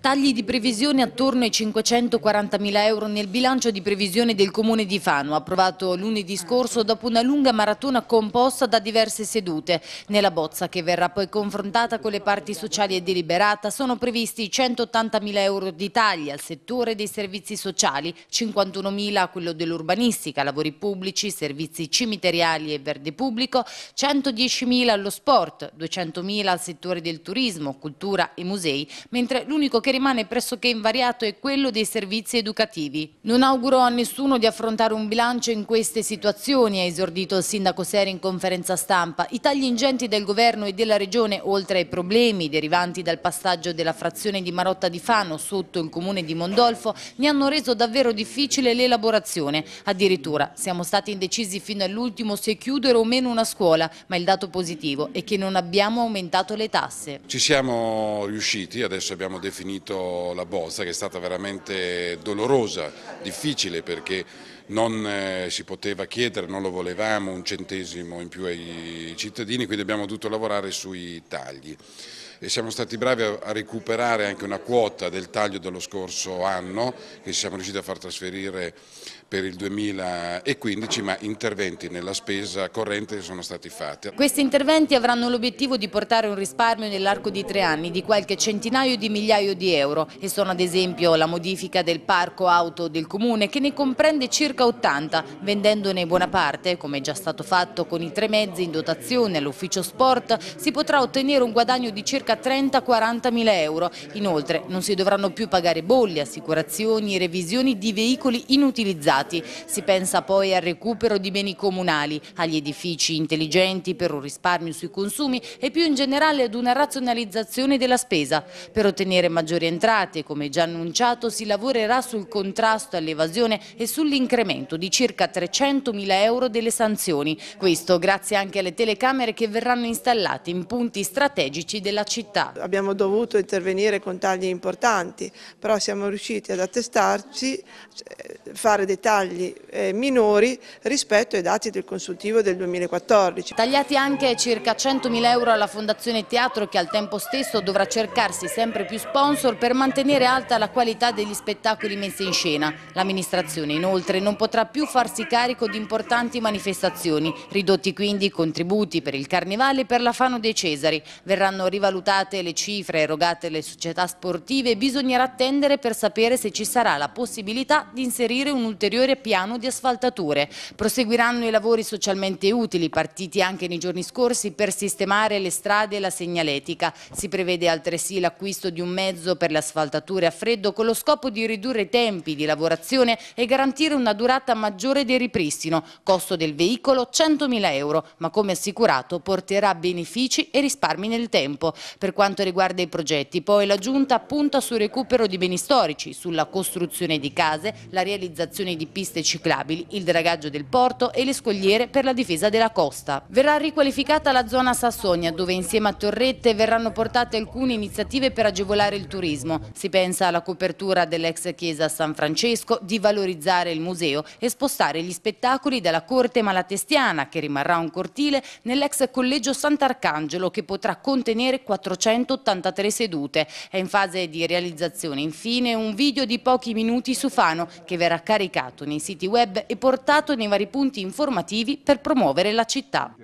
Tagli di previsione attorno ai 540 mila euro nel bilancio di previsione del Comune di Fano, approvato lunedì scorso dopo una lunga maratona composta da diverse sedute. Nella bozza, che verrà poi confrontata con le parti sociali e deliberata, sono previsti 180 mila euro di tagli al settore dei servizi sociali, 51 mila a quello dell'urbanistica, lavori pubblici, servizi cimiteriali e verde pubblico, 110 mila allo sport, 200 mila al settore del turismo, cultura e musei, mentre l'unico che che rimane pressoché invariato è quello dei servizi educativi. Non auguro a nessuno di affrontare un bilancio in queste situazioni, ha esordito il sindaco Seri in conferenza stampa. I tagli ingenti del governo e della regione, oltre ai problemi derivanti dal passaggio della frazione di Marotta di Fano sotto il comune di Mondolfo, ne hanno reso davvero difficile l'elaborazione. Addirittura siamo stati indecisi fino all'ultimo se chiudere o meno una scuola, ma il dato positivo è che non abbiamo aumentato le tasse. Ci siamo riusciti, adesso abbiamo definito seguito la bozza che è stata veramente dolorosa, difficile perché non eh, si poteva chiedere, non lo volevamo, un centesimo in più ai cittadini, quindi abbiamo dovuto lavorare sui tagli e siamo stati bravi a recuperare anche una quota del taglio dello scorso anno che siamo riusciti a far trasferire per il 2015, ma interventi nella spesa corrente sono stati fatti. Questi interventi avranno l'obiettivo di portare un risparmio nell'arco di tre anni di qualche centinaio di migliaio di euro e sono ad esempio la modifica del parco auto del comune che ne comprende circa 80, vendendone buona parte, come è già stato fatto con i tre mezzi in dotazione all'ufficio sport, si potrà ottenere un guadagno di circa circa 30-40 mila euro. Inoltre non si dovranno più pagare bolli, assicurazioni e revisioni di veicoli inutilizzati. Si pensa poi al recupero di beni comunali, agli edifici intelligenti per un risparmio sui consumi e più in generale ad una razionalizzazione della spesa. Per ottenere maggiori entrate, come già annunciato, si lavorerà sul contrasto all'evasione e sull'incremento di circa 300 mila euro delle sanzioni. Questo grazie anche alle telecamere che verranno installate in punti strategici della città città. Abbiamo dovuto intervenire con tagli importanti, però siamo riusciti ad attestarci, eh, fare dei tagli eh, minori rispetto ai dati del consultivo del 2014. Tagliati anche circa 100.000 euro alla Fondazione Teatro che al tempo stesso dovrà cercarsi sempre più sponsor per mantenere alta la qualità degli spettacoli messi in scena. L'amministrazione inoltre non potrà più farsi carico di importanti manifestazioni, ridotti quindi i contributi per il Carnevale e per la Fano dei Cesari. Verranno rivalutati valutate le cifre erogate alle società sportive, bisognerà attendere per sapere se ci sarà la possibilità di inserire un ulteriore piano di asfaltature. Proseguiranno i lavori socialmente utili, partiti anche nei giorni scorsi, per sistemare le strade e la segnaletica. Si prevede altresì l'acquisto di un mezzo per le asfaltature a freddo con lo scopo di ridurre i tempi di lavorazione e garantire una durata maggiore del ripristino. Costo del veicolo 100.000 euro, ma come assicurato porterà benefici e risparmi nel tempo per quanto riguarda i progetti. Poi la Giunta punta sul recupero di beni storici, sulla costruzione di case, la realizzazione di piste ciclabili, il dragaggio del porto e le scogliere per la difesa della costa. Verrà riqualificata la zona Sassonia, dove insieme a Torrette verranno portate alcune iniziative per agevolare il turismo. Si pensa alla copertura dell'ex chiesa San Francesco, di valorizzare il museo e spostare gli spettacoli dalla corte malatestiana, che rimarrà un cortile, nell'ex collegio Sant'Arcangelo, che potrà contenere 400 483 sedute. È in fase di realizzazione infine un video di pochi minuti su Fano che verrà caricato nei siti web e portato nei vari punti informativi per promuovere la città.